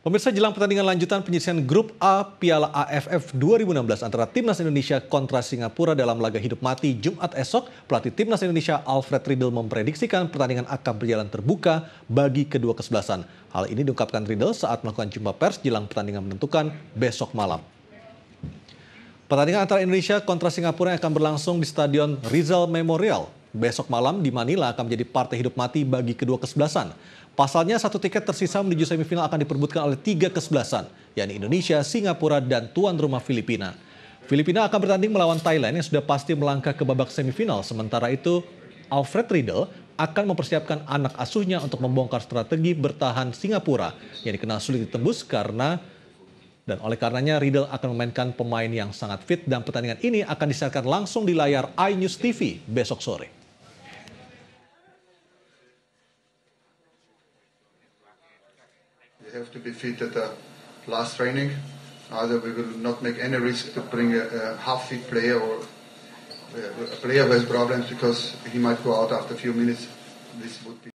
Pemirsa jelang pertandingan lanjutan penyisian Grup A Piala AFF 2016 antara Timnas Indonesia kontra Singapura dalam laga hidup mati Jumat esok, pelatih Timnas Indonesia Alfred Riedel memprediksikan pertandingan akan berjalan terbuka bagi kedua kesebelasan. Hal ini diungkapkan Riedel saat melakukan jumpa pers jelang pertandingan menentukan besok malam. Pertandingan antara Indonesia kontra Singapura yang akan berlangsung di Stadion Rizal Memorial Besok malam di Manila akan menjadi partai hidup mati bagi kedua kesebelasan. Pasalnya satu tiket tersisa menuju semifinal akan diperbutkan oleh tiga kesebelasan, yaitu Indonesia, Singapura, dan tuan rumah Filipina. Filipina akan bertanding melawan Thailand yang sudah pasti melangkah ke babak semifinal. Sementara itu, Alfred Riddle akan mempersiapkan anak asuhnya untuk membongkar strategi bertahan Singapura yang dikenal sulit ditembus karena dan oleh karenanya Riddle akan memainkan pemain yang sangat fit dan pertandingan ini akan disiarkan langsung di layar iNews TV besok sore. You have to be fit at the last training, either we will not make any risk to bring a, a half-fit player or a player who has problems because he might go out after a few minutes. This would be